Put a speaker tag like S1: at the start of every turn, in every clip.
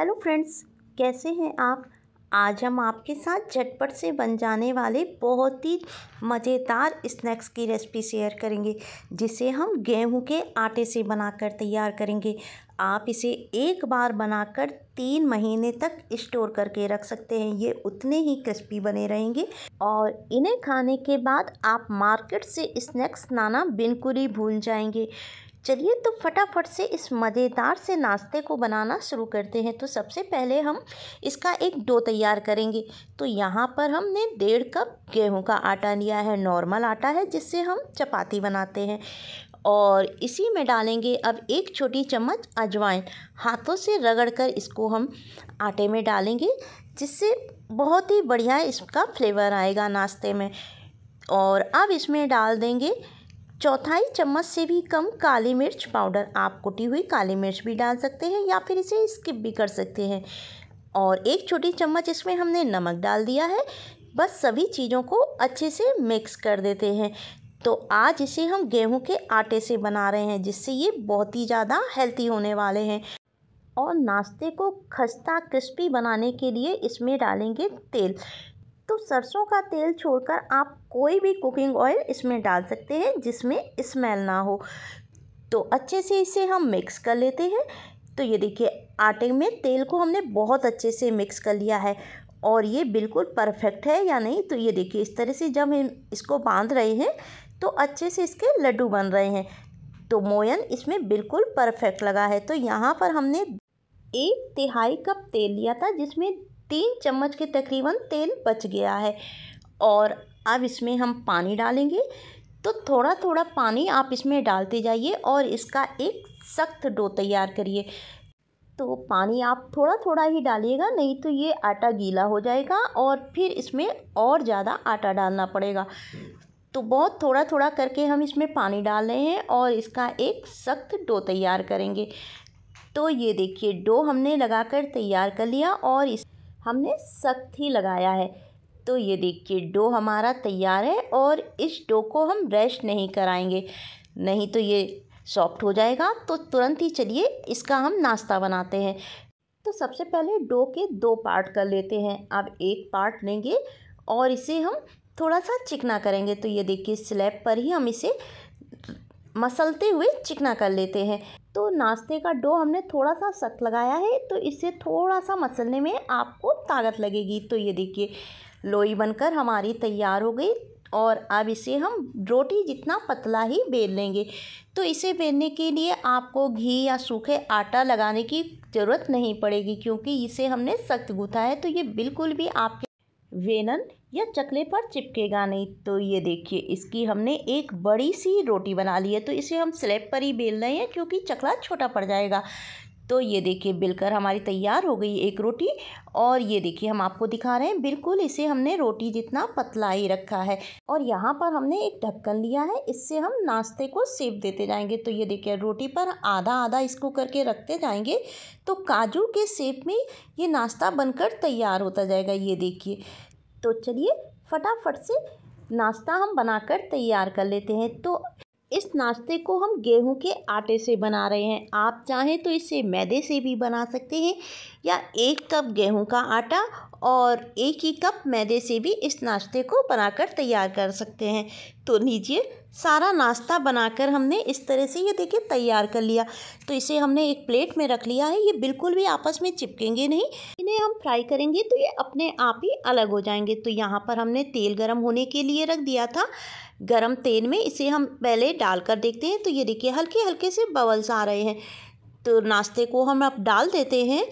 S1: hello friends कैसे हैं आप आज हम आपके साथ झटपट से बन जाने वाले बहुत ही मज़ेदार स्नैक्स की रेसिपी शेयर करेंगे जिसे हम गेहूं के आटे से बनाकर तैयार करेंगे आप इसे एक बार बनाकर तीन महीने तक स्टोर करके रख सकते हैं ये उतने ही क्रिस्पी बने रहेंगे और इन्हें खाने के बाद आप मार्केट से स्नैक्स नाना बिल्कुल ही भूल जाएंगे चलिए तो फटाफट से इस मज़ेदार से नाश्ते को बनाना शुरू करते हैं तो सबसे पहले हम इसका एक डो तैयार करेंगे तो यहाँ पर हमने डेढ़ कप गेहूं का आटा लिया है नॉर्मल आटा है जिससे हम चपाती बनाते हैं और इसी में डालेंगे अब एक छोटी चम्मच अजवाइन हाथों से रगड़कर इसको हम आटे में डालेंगे जिससे बहुत ही बढ़िया इसका फ्लेवर आएगा नाश्ते में और अब इसमें डाल देंगे चौथाई चम्मच से भी कम काली मिर्च पाउडर आप कुटी हुई काली मिर्च भी डाल सकते हैं या फिर इसे स्किप भी कर सकते हैं और एक छोटी चम्मच इसमें हमने नमक डाल दिया है बस सभी चीज़ों को अच्छे से मिक्स कर देते हैं तो आज इसे हम गेहूं के आटे से बना रहे हैं जिससे ये बहुत ही ज़्यादा हेल्थी होने वाले हैं और नाश्ते को खस्ता क्रिस्पी बनाने के लिए इसमें डालेंगे तेल तो सरसों का तेल छोड़कर आप कोई भी कुकिंग ऑयल इसमें डाल सकते हैं जिसमें स्मेल ना हो तो अच्छे से इसे हम मिक्स कर लेते हैं तो ये देखिए आटे में तेल को हमने बहुत अच्छे से मिक्स कर लिया है और ये बिल्कुल परफेक्ट है या नहीं तो ये देखिए इस तरह से जब हम इसको बांध रहे हैं तो अच्छे से इसके लड्डू बन रहे हैं तो मोयन इसमें बिल्कुल परफेक्ट लगा है तो यहाँ पर हमने एक तिहाई कप तेल लिया था जिसमें तीन चम्मच के तकरीबन तेल बच गया है और अब इसमें हम पानी डालेंगे तो थोड़ा थोड़ा पानी आप इसमें डालते जाइए और इसका एक सख्त डो तैयार करिए तो पानी आप थोड़ा थोड़ा ही डालिएगा नहीं तो ये आटा गीला हो जाएगा और फिर इसमें और ज़्यादा आटा डालना पड़ेगा तो बहुत थोड़ा थोड़ा करके हम इसमें पानी डाल रहे हैं और इसका एक सख्त डो तैयार करेंगे तो ये देखिए डो हमने लगाकर तैयार कर लिया और इस हमने सख्त ही लगाया है तो ये देखिए डो हमारा तैयार है और इस डो को हम रेस्ट नहीं कराएंगे नहीं तो ये सॉफ्ट हो जाएगा तो तुरंत ही चलिए इसका हम नाश्ता बनाते हैं तो सबसे पहले डो के दो पार्ट कर लेते हैं अब एक पार्ट लेंगे और इसे हम थोड़ा सा चिकना करेंगे तो ये देखिए स्लैब पर ही हम इसे मसलते हुए चिकना कर लेते हैं तो नाश्ते का डो हमने थोड़ा सा सख्त लगाया है तो इसे थोड़ा सा मसलने में आपको ताकत लगेगी तो ये देखिए लोई बनकर हमारी तैयार हो गई और अब इसे हम रोटी जितना पतला ही बेल लेंगे तो इसे बेलने के लिए आपको घी या सूखे आटा लगाने की ज़रूरत नहीं पड़ेगी क्योंकि इसे हमने सख्त गूथा है तो ये बिल्कुल भी आपके वेनन या चकले पर चिपकेगा नहीं तो ये देखिए इसकी हमने एक बड़ी सी रोटी बना ली है तो इसे हम स्लेब पर ही बेल रहे हैं क्योंकि चकला छोटा पड़ जाएगा तो ये देखिए बिलकर हमारी तैयार हो गई एक रोटी और ये देखिए हम आपको दिखा रहे हैं बिल्कुल इसे हमने रोटी जितना पतला ही रखा है और यहाँ पर हमने एक ढक्कन लिया है इससे हम नाश्ते को सेव देते जाएंगे तो ये देखिए रोटी पर आधा आधा इसको करके रखते जाएंगे तो काजू के सेप में ये नाश्ता बनकर तैयार होता जाएगा ये देखिए तो चलिए फटाफट से नाश्ता हम बनाकर तैयार कर लेते हैं तो इस नाश्ते को हम गेहूं के आटे से बना रहे हैं आप चाहें तो इसे मैदे से भी बना सकते हैं या एक कप गेहूं का आटा और एक ही कप मैदे से भी इस नाश्ते को बनाकर तैयार कर सकते हैं तो लीजिए सारा नाश्ता बनाकर हमने इस तरह से ये देखिए तैयार कर लिया तो इसे हमने एक प्लेट में रख लिया है ये बिल्कुल भी आपस में चिपकेंगे नहीं इन्हें हम फ्राई करेंगे तो ये अपने आप ही अलग हो जाएंगे तो यहाँ पर हमने तेल गर्म होने के लिए रख दिया था गर्म तेल में इसे हम पहले डालकर देखते हैं तो ये देखिए हल्के हल्के से बबल्स आ रहे हैं तो नाश्ते को हम अब डाल देते हैं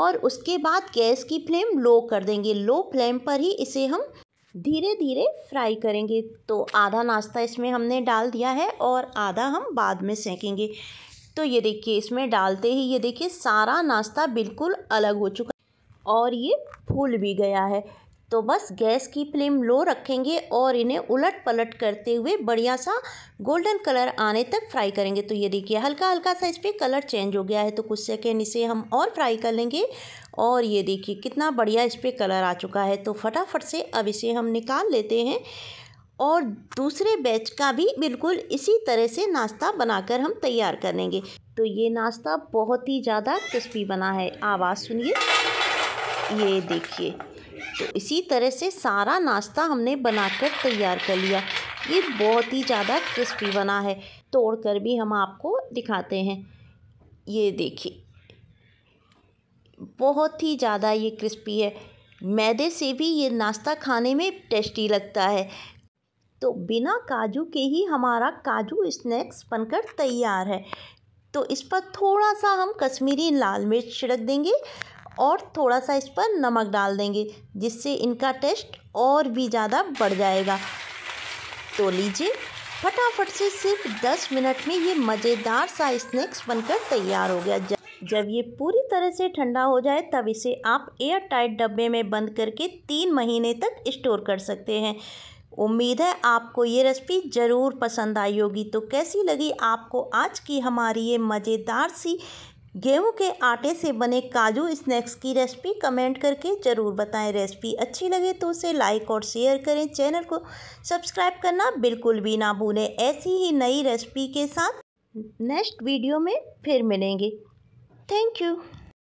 S1: और उसके बाद गैस की फ्लेम लो कर देंगे लो फ्लेम पर ही इसे हम धीरे धीरे फ्राई करेंगे तो आधा नाश्ता इसमें हमने डाल दिया है और आधा हम बाद में सेकेंगे तो ये देखिए इसमें डालते ही ये देखिए सारा नाश्ता बिल्कुल अलग हो चुका और ये फूल भी गया है तो बस गैस की फ्लेम लो रखेंगे और इन्हें उलट पलट करते हुए बढ़िया सा गोल्डन कलर आने तक फ्राई करेंगे तो ये देखिए हल्का हल्का सा इस पर कलर चेंज हो गया है तो कुछ सेकेंड इसे हम और फ्राई कर लेंगे और ये देखिए कितना बढ़िया इस पर कलर आ चुका है तो फटाफट से अब इसे हम निकाल लेते हैं और दूसरे बैच का भी बिल्कुल इसी तरह से नाश्ता बनाकर हम तैयार कर लेंगे तो ये नाश्ता बहुत ही ज़्यादा क्रिस्पी बना है आवाज़ सुनिए ये देखिए तो इसी तरह से सारा नाश्ता हमने बनाकर तैयार कर लिया ये बहुत ही ज़्यादा क्रिस्पी बना है तोड़ कर भी हम आपको दिखाते हैं ये देखिए बहुत ही ज़्यादा ये क्रिस्पी है मैदे से भी ये नाश्ता खाने में टेस्टी लगता है तो बिना काजू के ही हमारा काजू स्नैक्स बनकर तैयार है तो इस पर थोड़ा सा हम कश्मीरी लाल मिर्च छिड़क देंगे और थोड़ा सा इस पर नमक डाल देंगे जिससे इनका टेस्ट और भी ज़्यादा बढ़ जाएगा तो लीजिए फटाफट से सिर्फ दस मिनट में ये मज़ेदार सा स्नैक्स बनकर तैयार हो गया जब ये पूरी तरह से ठंडा हो जाए तब इसे आप एयर टाइट डब्बे में बंद करके तीन महीने तक स्टोर कर सकते हैं उम्मीद है आपको ये रेसिपी ज़रूर पसंद आई होगी तो कैसी लगी आपको आज की हमारी ये मज़ेदार सी गेहूं के आटे से बने काजू स्नैक्स की रेसिपी कमेंट करके ज़रूर बताएं रेसिपी अच्छी लगे तो उसे लाइक और शेयर करें चैनल को सब्सक्राइब करना बिल्कुल भी ना भूलें ऐसी ही नई रेसिपी के साथ नेक्स्ट वीडियो में फिर मिलेंगे थैंक यू